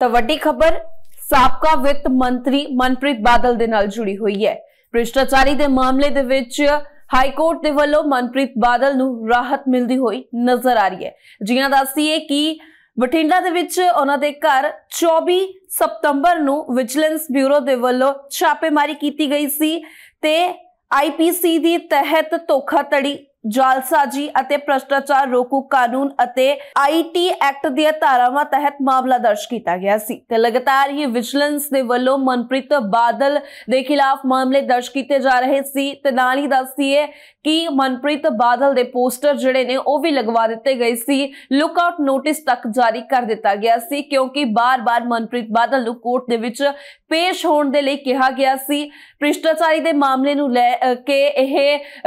ਤਾਂ ਵੱਡੀ ਖਬਰ ਸਾਬਕਾ ਵਿੱਤ ਮੰਤਰੀ ਮਨਪ੍ਰੀਤ ਬਾਦਲ ਦੇ ਨਾਲ ਜੁੜੀ ਹੋਈ ਹੈ ਭ੍ਰਿਸ਼ਟਾਚਾਰੀ ਦੇ ਮਾਮਲੇ ਦੇ ਵਿੱਚ ਹਾਈ ਕੋਰਟ ਦੇ ਵੱਲੋਂ ਮਨਪ੍ਰੀਤ ਬਾਦਲ ਨੂੰ ਰਾਹਤ ਮਿਲਦੀ ਹੋਈ ਨਜ਼ਰ ਆ ਰਹੀ ਹੈ ਜੀਆਂ ਦੱਸੀਏ ਕਿ ਬਠਿੰਡਾ ਦੇ ਵਿੱਚ ਉਹਨਾਂ ਦੇ ਘਰ 24 ਸਤੰਬਰ ਨੂੰ ਵਿਜੀਲੈਂਸ ਬਿਊਰੋ ਦੇ ਵੱਲੋਂ ਛਾਪੇਮਾਰੀ ਕੀਤੀ ਗਈ ਸੀ ਤੇ ਆਈਪੀਸੀ ਦੀ ਤਹਿਤ ਧੋਖਾਧੜੀ ਜਾਲਸਾਜੀ ਅਤੇ ਭ੍ਰਸ਼ਟਾਚਾਰ ਰੋਕੂ ਕਾਨੂੰਨ ਅਤੇ ਆਈਟੀ ਐਕਟ ਦੀਆਂ ਧਾਰਾਵਾਂ ਤਹਿਤ ਮਾਮਲਾ ਦਰਜ ਕੀਤਾ ਗਿਆ ਸੀ ਤੇ ਲਗਾਤਾਰ ਹੀ ਵਿਜੀਲੈਂਸ ਦੇ ਵੱਲੋਂ ਮਨਪ੍ਰੀਤ ਬਾਦਲ ਦੇ ਖਿਲਾਫ ਮਾਮਲੇ ਦਰਜ ਕੀਤੇ ਜਾ ਰਹੇ ਸੀ ਤੇ ਨਾਲ ਹੀ ਹੈ ਕਿ ਮਨਪ੍ਰੀਤ ਬਾਦਲ ਦੇ ਪੋਸਟਰ ਜਿਹੜੇ ਨੇ ਉਹ ਵੀ ਲਗਵਾ ਦਿੱਤੇ ਗਏ ਸੀ ਲੁੱਕ ਆਊਟ ਨੋਟਿਸ ਤੱਕ ਜਾਰੀ ਕਰ ਦਿੱਤਾ ਗਿਆ ਸੀ ਕਿਉਂਕਿ ਬਾਰ-ਬਾਰ ਮਨਪ੍ਰੀਤ ਬਾਦਲ ਨੂੰ ਕੋਰਟ ਦੇ ਵਿੱਚ ਪੇਸ਼ ਹੋਣ ਦੇ ਲਈ ਕਿਹਾ ਗਿਆ ਸੀ ਭ੍ਰਿਸ਼ਟਾਚਾਰੀ ਦੇ ਮਾਮਲੇ ਨੂੰ ਲੈ ਕੇ ਇਹ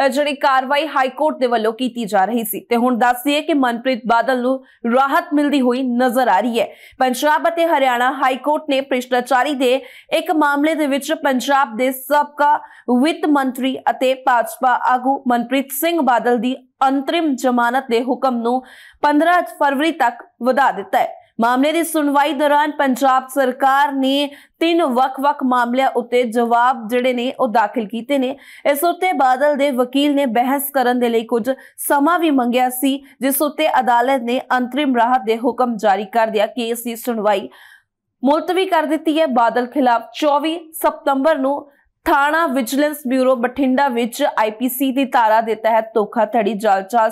ਜਿਹੜੀ ਕਾਰਵਾਈ ਹਾਈ ਕੋਰਟ ਦੇ ਵੱਲੋਂ ਕੀਤੀ ਜਾ ਰਹੀ ਸੀ ਤੇ ਹੁਣ ਹੈ ਕਿ ਮਨਪ੍ਰੀਤ ਬਾਦਲ ਨੂੰ ਰਾਹਤ ਮਿਲਦੀ ਹੋਈ ਨਜ਼ਰ ਆ ਰਹੀ ਹੈ ਪੰਜਾਬ ਅਤੇ ਹਰਿਆਣਾ ਹਾਈ ਕੋਰਟ ਨੇ ਭ੍ਰਿਸ਼ਟਾਚਾਰੀ ਦੇ ਇੱਕ ਮਾਮਲੇ ਦੇ ਵਿੱਚ ਪੰਜਾਬ ਦੇ ਸਾਬਕਾ ਵਿੱਤ ਮੰਤਰੀ ਅਤੇ ਭਾਜਪਾ ਆਗੂ ਮਨਪ੍ਰੀਤ ਸਿੰਘ ਬਾਦਲ ਦੀ ਅੰਤਰਿਮ ਜ਼ਮਾਨਤ ਦੇ ਹੁਕਮ ਨੂੰ 15 ਫਰਵਰੀ ਤੱਕ ਵਧਾ ਦਿੱਤਾ ਹੈ ਮਾਮਲੇ ਦੀ ਸੁਣਵਾਈ ਦੌਰਾਨ ਪੰਜਾਬ ਸਰਕਾਰ ਨੇ ਤਿੰਨ ਵੱਖ-ਵੱਖ ਮਾਮਲਿਆਂ ਉੱਤੇ ਜਵਾਬ ਜਿਹੜੇ ਨੇ ਉਹ ਦਾਖਲ ਕੀਤੇ ਨੇ ਇਸ ਉੱਤੇ ਬਾਦਲ ਦੇ ਵਕੀਲ ਨੇ ਬਹਿਸ ਕਰਨ ਦੇ ਲਈ ਕੁਝ ਸਮਾਂ ਵੀ ਮੰਗਿਆ ਸੀ ਜਿਸ ਉੱਤੇ ਅਦਾਲਤ ਨੇ ਅੰਤਰਿਮ ਰਾਹਤ ਦੇ ਹੁਕਮ ਜਾਰੀ ਕਰ ਦਿਆ ਕੇਸ ਦੀ ਸੁਣਵਾਈ ਮੁਲਤਵੀ ਕਰ ਦਿੱਤੀ ਹੈ ਬਾਦਲ ਖਿਲਾਫ 24 ਸਤੰਬਰ ਨੂੰ ਥਾਣਾ ਵਿਜੀਲੈਂਸ ਬਿਊਰੋ ਬਠਿੰਡਾ ਵਿੱਚ ਆਈਪੀਸੀ ਦੀ ਧਾਰਾ ਦੇ ਤਹਿਤ ਧੋਖਾਧੜੀ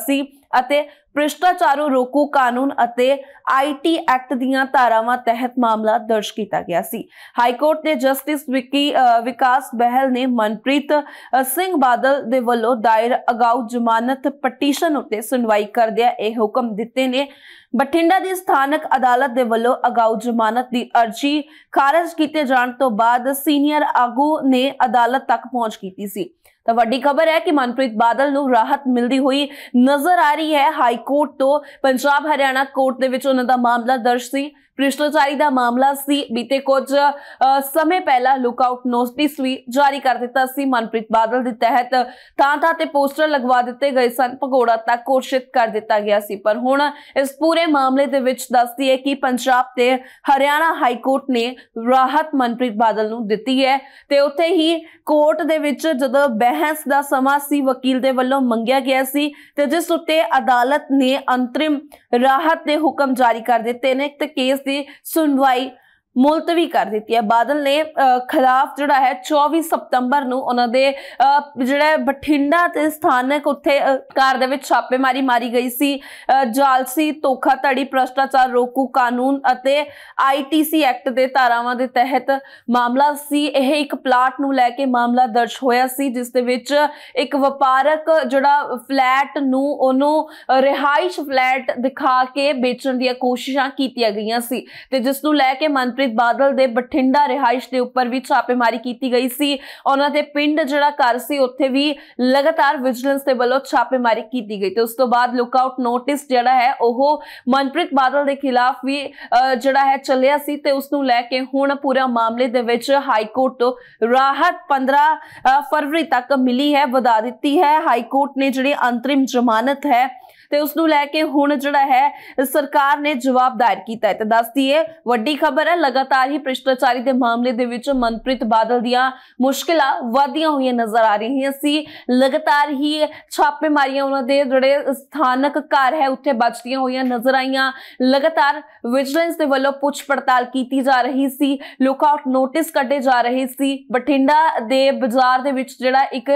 ਸੀ ਅਤੇ ਭ੍ਰਿਸ਼ਟਾਚਾਰ ਰੋਕੂ ਕਾਨੂੰਨ ਅਤੇ ਆਈਟੀ ਐਕਟ ਦੀਆਂ ਧਾਰਾਵਾਂ ਤਹਿਤ ਮਾਮਲਾ ਦਰਜ ਕੀਤਾ ਗਿਆ ਸੀ ਹਾਈ ਕੋਰਟ ਦੇ ਜਸਟਿਸ ਵਿਕੀ ਵਿਕਾਸ ਬਹਿਲ ਨੇ ਮਨਪ੍ਰੀਤ ਸਿੰਘ ਬਾਦਲ ਦੇ ਵੱਲੋਂ ਦਾਇਰ ਅਗਾਊ ਜ਼ਮਾਨਤ ਪਟੀਸ਼ਨ ਉੱਤੇ ਸੁਣਵਾਈ ਕਰਦਿਆਂ ਇਹ ਹੁਕਮ ਦਿੱਤੇ ਨੇ ਬਠਿੰਡਾ ਦੀ ਸਥਾਨਕ ਅਦਾਲਤ ਦੇ ਵੱਲੋਂ ਅਗਾਊ ਜ਼ਮਾਨਤ ਦੀ ਅਰਜ਼ੀ ਖਾਰਜ ਕੀਤੇ ਜਾਣ ਤੋਂ ਬਾਅਦ ਸੀਨੀਅਰ ਆਗੂ ਨੇ ਅਦਾਲਤ ਤੱਕ ਪਹੁੰਚ ਕੀਤੀ ਸੀ ਤਾਂ ਵੱਡੀ ਖਬਰ ਹੈ ਕਿ ਮਨਪ੍ਰੀਤ ਬਾਦਲ ਨੂੰ ਰਾਹਤ ਮਿਲਦੀ ਹੋਈ ਨਜ਼ਰ ਆ ਰਹੀ ਹੈ ਹਾਈ ਕੋਰਟ ਤੋਂ ਪੰਜਾਬ ਹਰਿਆਣਾ ਕੋਰਟ ਦੇ ਵਿੱਚ ਉਹਨਾਂ ਦਾ ਮਾਮਲਾ ਦਰਜ ਸੀ ਭ੍ਰਿਸ਼ਟਾਚਾਰੀ ਦਾ ਮਾਮਲਾ ਸੀ ਬੀਤੇ ਕੁਝ ਸਮੇਂ ਪਹਿਲਾਂ ਲੁਕਆਊਟ ਨੋਟਿਸ ਵੀ ਜਾਰੀ ਕਰ ਦਿੱਤਾ ਸੀ ਮਨਪ੍ਰੀਤ ਬਾਦਲ ਦੇ ਤਹਿਤ ਤਾਂ ਤਾਂ ਤੇ ਪੋਸਟਰ ਲਗਵਾ ਦਿੱਤੇ ਗਏ ਸਨ ਭਗੋੜਾ ਤੱਕ ਕੋਸ਼ਿਸ਼ ਕਰ ਦਿੱਤਾ ਗਿਆ ਸੀ ਪਰ ਹੁਣ ਇਸ ਪੂਰੇ ਮਾਮਲੇ ਦੇ ਵਿੱਚ ਦੱਸਦੀ ਹੈ ਕਿ ਪੰਜਾਬ ਤੇ ਹਰਿਆਣਾ ਹਾਈ ਕੋਰਟ ਨੇ ਰਾਹਤ ਮਨਪ੍ਰੀਤ ਬਾਦਲ ਨੂੰ ਦਿੱਤੀ ਹੈ ਤੇ ਉੱਥੇ ਹੀ ਕੋਰਟ ਦੇ ਵਿੱਚ ਜਦੋਂ ਬਹਿਸ ਦਾ ਸਮਾਂ ਸੀ ਵਕੀਲ ਦੇ ਵੱਲੋਂ ਮੰਗਿਆ ਗਿਆ ਸੀ ਤੇ ਜਿਸ ਉੱਤੇ ਅਦਾਲਤ ਨੇ ਅੰਤਰਿਮ ਰਾਹਤ ਦੇ ਹੁਕਮ ਜਾਰੀ ਕਰ ਦਿੱਤੇ ਨੇ ਤੇ ਕੇਸ ਦੀ ਸੁਣਵਾਈ ਮੁਲਤਵੀ ਕਰ ਦਿੱਤੀ ਹੈ ਬਾਦਲ ਨੇ ਖਿਲਾਫ ਜਿਹੜਾ ਹੈ 24 ਸਤੰਬਰ ਨੂੰ ਉਹਨਾਂ ਦੇ ਜਿਹੜਾ ਬਠਿੰਡਾ ਤੇ ਸਥਾਨਕ ਉੱਥੇ ਕਾਰ ਦੇ ਵਿੱਚ ਛਾਪੇਮਾਰੀ ਮਾਰੀ ਗਈ ਸੀ ਜਾਲਸੀ ਧੋਖਾਧੜੀ ਭ੍ਰਸ਼ਟਾਚਾਰ ਰੋਕੂ ਕਾਨੂੰਨ ਅਤੇ ਆਈਟੀਸੀ ਐਕਟ ਦੇ ਧਾਰਾਵਾਂ ਦੇ ਤਹਿਤ ਮਾਮਲਾ ਸੀ ਇਹ ਇੱਕ ਪਲਾਟ ਨੂੰ ਲੈ ਕੇ ਮਾਮਲਾ ਦਰਜ ਹੋਇਆ ਸੀ ਜਿਸ ਦੇ ਵਿੱਚ ਇੱਕ ਵਪਾਰਕ ਜਿਹੜਾ ਫਲੈਟ ਨੂੰ ਉਹਨੂੰ ਰਿਹਾਇਸ਼ ਫਲੈਟ ਦਿਖਾ ਕੇ ਵੇਚਣ ਦੀਆਂ ਕੋਸ਼ਿਸ਼ਾਂ ਕੀਤੀਆਂ ਗਈਆਂ ਸੀ ਤੇ ਜਿਸ ਨੂੰ ਲੈ ਕੇ ਮੰਤਰੀ ਗੁਰਪ੍ਰੀਤ ਬਾਦਲ ਦੇ ਬਠਿੰਡਾ ਰਿਹਾਇਸ਼ ਦੇ ਉੱਪਰ ਵੀ ਛਾਪੇਮਾਰੀ ਕੀਤੀ ਗਈ ਸੀ ਉਹਨਾਂ ਦੇ ਪਿੰਡ ਜਿਹੜਾ ਘਰ ਸੀ ਉੱਥੇ ਵੀ ਲਗਾਤਾਰ ਵਿਜੀਲੈਂਸ ਦੇ ਵੱਲੋਂ ਛਾਪੇਮਾਰੀ ਕੀਤੀ ਗਈ ਤੇ ਉਸ ਤੋਂ ਬਾਅਦ ਲੁੱਕਆਊਟ ਨੋਟਿਸ ਜਿਹੜਾ ਹੈ ਉਹ ਮਨਪ੍ਰੀਤ ਬਾਦਲ ਦੇ ਖਿਲਾਫ ਵੀ ਜਿਹੜਾ ਹੈ ਚੱਲਿਆ ਸੀ ਤੇ ਉਸ ਨੂੰ ਲੈ ਕੇ ਹੁਣ ਪੂਰਾ ਮਾਮਲੇ ਦੇ ਵਿੱਚ ਹਾਈ ਕੋਰਟ ਤੋਂ ਰਾਹਤ 15 ਫਰਵਰੀ ਤੱਕ ਮਿਲੀ ਹੈ ਵਧਾ ਦਿੱਤੀ ਹੈ ਹਾਈ ਕੋਰਟ ਨੇ ਜਿਹੜੀ ਅੰਤਰਿਮ ਜ਼ਮਾਨਤ ਹੈ ਤੇ ਉਸ ਨੂੰ ਲੈ ਕੇ ਹੁਣ ਜਿਹੜਾ ਹੈ ਸਰਕਾਰ ਨੇ ਜਵਾਬ ਦਾਇਰ ਕੀਤਾ ਹੈ ਤੇ ਦੱਸ ਦਈਏ ਵੱਡੀ ਖਬਰ ਹੈ ਲਗਾਤਾਰ ਹੀ ਭ੍ਰਿਸ਼ਟਾਚਾਰੀ ਦੇ ਮਾਮਲੇ ਦੇ ਵਿੱਚ ਮਨਪ੍ਰੀਤ ਬਾਦਲ ਦੀਆਂ ਮੁਸ਼ਕਲਾਂ ਵਧੀਆਂ ਹੋਈਆਂ ਨਜ਼ਰ ਆ ਰਹੀਆਂ ਸੀ ਲਗਾਤਾਰ ਹੀ ਛਾਪੇ ਮਾਰੀਆਂ ਉਹਨਾਂ ਦੇ ਜਿਹੜੇ ਸਥਾਨਕ ਘਰ ਹੈ ਉੱਥੇ ਬਚਦੀਆਂ ਹੋਈਆਂ ਨਜ਼ਰ ਆਈਆਂ ਲਗਾਤਾਰ ਵਿਜੀਲੈਂਸ ਦੇ ਵੱਲੋਂ ਪੁੱਛ ਪੜਤਾਲ ਕੀਤੀ ਜਾ ਰਹੀ ਸੀ ਲੁਕਆਊਟ ਨੋਟਿਸ ਕੱਢੇ ਜਾ ਰਹੇ ਸੀ ਬਠਿੰਡਾ ਦੇ ਬਾਜ਼ਾਰ ਦੇ ਵਿੱਚ ਜਿਹੜਾ ਇੱਕ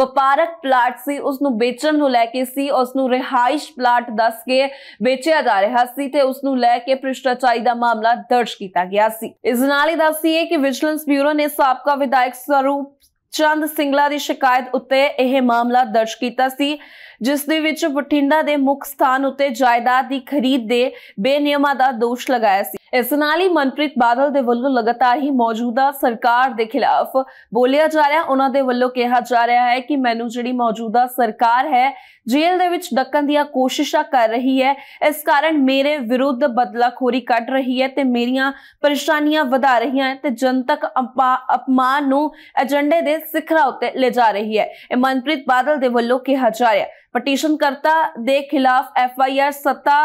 ਵਪਾਰਕ ਪਲਾਟ ਸੀ ਉਸ ਨੂੰ ਵੇਚਣ ਨੂੰ ਲੈ ਕੇ ਸੀ ਉਸ ਨੂੰ ਰਿਹਾਈ ਰਿਹਾਇਸ਼ ਪਲਾਟ ਦੱਸ ਕੇ ਵੇਚਿਆ ਜਾ ਰਿਹਾ ਸੀ ਤੇ ਉਸ ਨੂੰ ਲੈ ਕੇ ਭ੍ਰਿਸ਼ਟਾਚਾਰੀ ਦਾ ਮਾਮਲਾ ਦਰਜ ਕੀਤਾ ਗਿਆ ਸੀ ਇਸ ਨਾਲ ਹੀ ਦੱਸੀਏ ਕਿ ਵਿਜੀਲੈਂਸ ਬਿਊਰੋ ਨੇ ਸਾਬਕਾ ਵਿਧਾਇਕ ਸਰੂਪ ਚੰਦ ਸਿੰਘਲਾ ਦੀ ਸ਼ਿਕਾਇਤ ਉੱਤੇ ਇਹ ਮਾਮਲਾ ਦਰਜ ਕੀਤਾ ਸੀ ਜਿਸ ਦੇ ਵਿੱਚ ਬਠਿੰਡਾ ਦੇ ਮੁੱਖ ਸਥਾਨ ਉੱਤੇ ਜਾਇਦਾਦ ਦੀ ਖਰੀਦ ਦੇ ਬੇਨਿਯਮਾ ਦਾ ਦੋਸ਼ ਲਗਾਇਆ ਸੀ ਇਸ ਨਾਲ ਹੀ ਮਨਪ੍ਰੀਤ ਬਾਦਲ ਦੇ ਵੱਲੋਂ ਲਗਾਤਾਰ ਹੀ ਮੌਜੂਦਾ ਸਰਕਾਰ ਦੇ ਖਿਲਾਫ ਬੋਲਿਆ ਜਾ ਰਿਹਾ ਉਹਨਾਂ ਦੇ ਵੱਲੋਂ ਕਿਹਾ ਜਾ ਰਿਹਾ ਹੈ ਕਿ ਮੈਨੂੰ ਜਿਹੜੀ ਮੌਜੂਦਾ ਸਰਕਾਰ ਹੈ ਜੇਲ੍ਹ ਦੇ ਵਿੱਚ ਡੱਕਣ ਦੀਆਂ ਕੋਸ਼ਿਸ਼ਾਂ ਕਰ ਰਹੀ ਹੈ ਇਸ ਕਾਰਨ ਮੇਰੇ ਵਿਰੁੱਧ ਬਦਲਾਖੋਰੀ ਕੱਢ ਰਹੀ ਹੈ ਤੇ ਮੇਰੀਆਂ ਪਰੇਸ਼ਾਨੀਆਂ ਵਧਾ ਰਹੀਆਂ ਹੈ ਤੇ ਜਨਤਕ અપਮਾਨ ਨੂੰ ਏਜੰਡੇ ਦੇ ਸਿਖਰਾਂ ਉੱਤੇ ਲੈ ਜਾ ਰਹੀ ਹੈ ਇਹ ਮਨਪ੍ਰੀਤ ਬਾਦਲ ਦੇ ਵੱਲੋਂ ਕਿਹਾ ਜਾ ਰਿਹਾ ਪਟੀਸ਼ਨ ਕਰਤਾ ਦੇ ਖਿਲਾਫ ਐਫ ਆਈ ਆਰ ਸੱਤਾ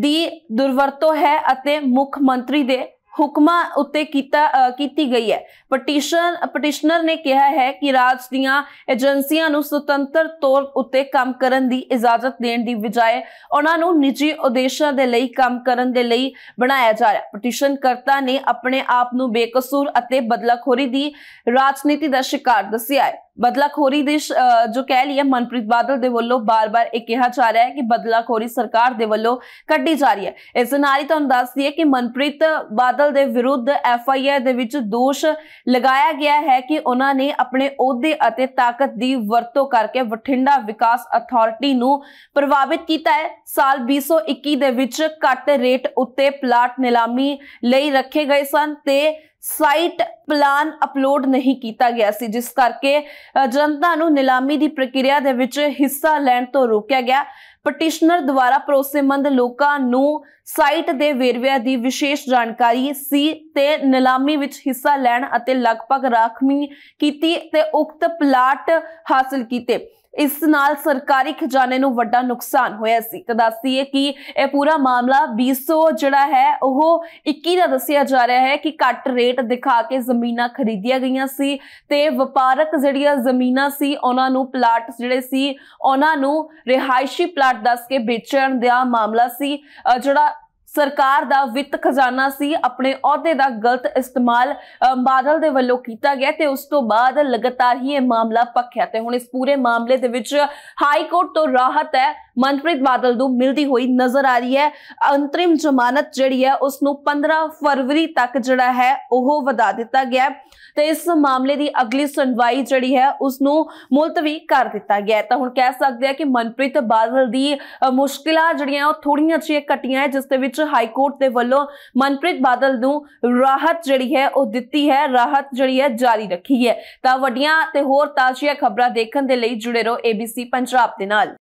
ਦੀ ਦੁਰਵਰਤੋਂ ਹੈ ਅਤੇ ਮੁੱਖ ਮੰਤਰੀ ਦੇ ਹੁਕਮਾਂ ਉੱਤੇ ਕੀਤਾ ਕੀਤੀ ਗਈ ਹੈ ਪਟੀਸ਼ਨ ਪਟੀਸ਼ਨਰ ਨੇ ਕਿਹਾ ਹੈ ਕਿ ਰਾਜ ਦੀਆਂ ਏਜੰਸੀਆਂ ਨੂੰ ਸੁਤੰਤਰ ਤੌਰ ਉੱਤੇ ਕੰਮ ਕਰਨ ਦੀ ਇਜਾਜ਼ਤ ਦੇਣ ਦੀ ਬਜਾਏ ਉਹਨਾਂ ਨੂੰ ਨਿੱਜੀ ਉਦੇਸ਼ਾਂ ਦੇ ਲਈ ਕੰਮ ਕਰਨ ਦੇ ਲਈ ਬਣਾਇਆ ਜਾ ਰਿਹਾ ਪਟੀਸ਼ਨ ਕਰਤਾ ਨੇ ਆਪਣੇ ਆਪ ਨੂੰ ਬੇਕਸੂਰ ਅਤੇ ਬਦਲਾਖੋਰੀ ਦੀ ਰਾਜਨੀਤੀ ਦਾ ਸ਼ਿਕਾਰ ਦੱਸਿਆ ਹੈ ਬਦਲਾਖੋਰੀ ਦੇ ਜੋ ਕਹਿ ਲਿਆ ਮਨਪ੍ਰੀਤ ਬਾਦਲ ਦੇ ਵੱਲੋਂ ਬਾਰ-ਬਾਰ ਇਹ ਕਿਹਾ ਜਾ ਰਿਹਾ ਹੈ ਕਿ ਬਦਲਾਖੋਰੀ ਸਰਕਾਰ ਦੇ ਵੱਲੋਂ ਕੱਢੀ ਜਾ ਰਹੀ ਹੈ ਇਸ ਨਾਲ ਹੀ ਤੁਹਾਨੂੰ ਦੱਸ ਦਈਏ ਕਿ ਮਨਪ੍ਰੀਤ ਬਾਦਲ ਦੇ ਵਿਰੁੱਧ ਐਫ ਆਈ ਆਰ ਦੇ ਵਿੱਚ ਦੋਸ਼ ਲਗਾਇਆ ਗਿਆ ਹੈ ਕਿ ਉਹਨਾਂ ਨੇ ਆਪਣੇ ਅਹੁਦੇ ਅਤੇ ਤਾਕਤ ਦੀ ਵਰਤੋਂ ਕਰਕੇ ਬਠਿੰਡਾ ਵਿਕਾਸ ਅਥਾਰਟੀ ਨੂੰ ਪ੍ਰਭਾਵਿਤ ਕੀਤਾ ਹੈ ਸਾਲ 2021 ਦੇ ਵਿੱਚ ਘੱਟ ਰੇਟ ਉੱਤੇ ਪਲਾਟ ਨਿਲਾਮੀ ਲਈ ਰੱਖੇ ਗਏ ਸਨ ਤੇ ਸਾਈਟ ਪਲਾਨ ਅਪਲੋਡ ਨਹੀਂ ਕੀਤਾ ਗਿਆ ਸੀ ਜਿਸ ਕਰਕੇ ਜਨਤਾ ਨੂੰ ਨਿਲਾਮੀ ਦੀ ਪ੍ਰਕਿਰਿਆ ਦੇ ਵਿੱਚ ਹਿੱਸਾ ਲੈਣ ਤੋਂ ਰੋਕਿਆ ਗਿਆ ਪਟੀਸ਼ਨਰ ਦੁਆਰਾ ਪ੍ਰੋਸੇਮੰਦ ਲੋਕਾਂ ਨੂੰ ਸਾਈਟ ਦੇ ਵੇਰਵਿਆਂ ਦੀ ਵਿਸ਼ੇਸ਼ ਜਾਣਕਾਰੀ ਸੀ ਤੇ ਨਿਲਾਮੀ ਵਿੱਚ ਹਿੱਸਾ ਲੈਣ ਅਤੇ ਲਗਭਗ ਰਾਖਮੀ ਕੀਤੀ ਤੇ ਉਕਤ ਪਲਾਟ ਹਾਸਲ ਕੀਤੇ ਇਸ ਨਾਲ ਸਰਕਾਰੀ ਖਜ਼ਾਨੇ ਨੂੰ ਵੱਡਾ ਨੁਕਸਾਨ ਹੋਇਆ ਸੀ ਤਾਂ ਦੱਸਦੀਏ ਕਿ ਇਹ ਪੂਰਾ ਮਾਮਲਾ 200 ਜਿਹੜਾ ਹੈ ਉਹ 21 ਦਾ ਦੱਸਿਆ ਜਾ ਰਿਹਾ ਹੈ ਕਿ ਘੱਟ ਰੇਟ ਦਿਖਾ ਕੇ ਜ਼ਮੀਨਾਂ ਖਰੀਦੀਆਂ ਗਈਆਂ ਸੀ ਤੇ ਵਪਾਰਕ ਜਿਹੜੀਆਂ ਜ਼ਮੀਨਾਂ ਸੀ ਉਹਨਾਂ ਨੂੰ ਪਲਾਟ ਜਿਹੜੇ ਸੀ ਉਹਨਾਂ ਨੂੰ ਰਿਹਾਇਸ਼ੀ ਪਲਾਟ ਦੱਸ ਕੇ ਵੇਚਣ ਦਾ ਮਾਮਲਾ ਸੀ ਜਿਹੜਾ ਸਰਕਾਰ ਦਾ ਵਿੱਤ ਖਜ਼ਾਨਾ ਸੀ ਆਪਣੇ ਅਹੁਦੇ ਦਾ ਗਲਤ ਇਸਤੇਮਾਲ ਬਾਦਲ ਦੇ ਵੱਲੋਂ ਕੀਤਾ ਗਿਆ ਤੇ ਉਸ ਤੋਂ ਬਾਅਦ ਲਗਾਤਾਰ ਹੀ ਇਹ ਮਾਮਲਾ ਪੱਖਿਆ ਤੇ ਹੁਣ ਇਸ ਪੂਰੇ ਮਾਮਲੇ ਦੇ ਵਿੱਚ ਹਾਈ ਕੋਰਟ ਤੋਂ ਰਾਹਤ ਹੈ ਮਨਪ੍ਰੀਤ ਬਾਦਲ ਨੂੰ ਮਿਲਦੀ ਹੋਈ ਨਜ਼ਰ ਆ ਰਹੀ ਹੈ ਅੰਤਰਿਮ ਜ਼ਮਾਨਤ ਜਿਹੜੀ ਹੈ ਉਸ ਨੂੰ 15 ਫਰਵਰੀ ਤੱਕ ਜਿਹੜਾ ਹੈ ਉਹ ਵਧਾ ਦਿੱਤਾ ਗਿਆ ਤੇ ਇਸ ਮਾਮਲੇ ਦੀ ਅਗਲੀ ਸੁਣਵਾਈ ਜਿਹੜੀ ਹੈ ਉਸ ਨੂੰ ਮੁਲਤਵੀ ਕਰ ਦਿੱਤਾ ਗਿਆ ਤਾਂ ਹੁਣ ਕਹਿ ਸਕਦੇ ਆ ਕਿ ਮਨਪ੍ਰੀਤ ਬਾਦਲ ਦੀ ਮੁਸ਼ਕਿਲਾਂ ਜਿਹੜੀਆਂ ਉਹ ਥੋੜੀਆਂ ਜਿਹੀਆਂ ਘਟੀਆਂ ਹੈ ਜਿਸ ਦੇ ਵਿੱਚ ਹਾਈ ਕੋਰਟ ਦੇ ਵੱਲੋਂ ਮਨਪ੍ਰੀਤ ਬਾਦਲ ਨੂੰ ਰਾਹਤ ਜਿਹੜੀ ਹੈ ਉਹ ਦਿੱਤੀ ਹੈ ਰਾਹਤ ਜਿਹੜੀ ਹੈ ਜਾਰੀ ਰੱਖੀ ਹੈ ਤਾਂ ਵੱਡੀਆਂ ਤੇ ਹੋਰ ਤਾਜ਼ੀਆਂ ਖਬਰਾਂ ਦੇਖਣ ਦੇ ਲਈ ਜੁੜੇ ਰਹੋ ABC ਪੰਜਾਬ ਦੇ ਨਾਲ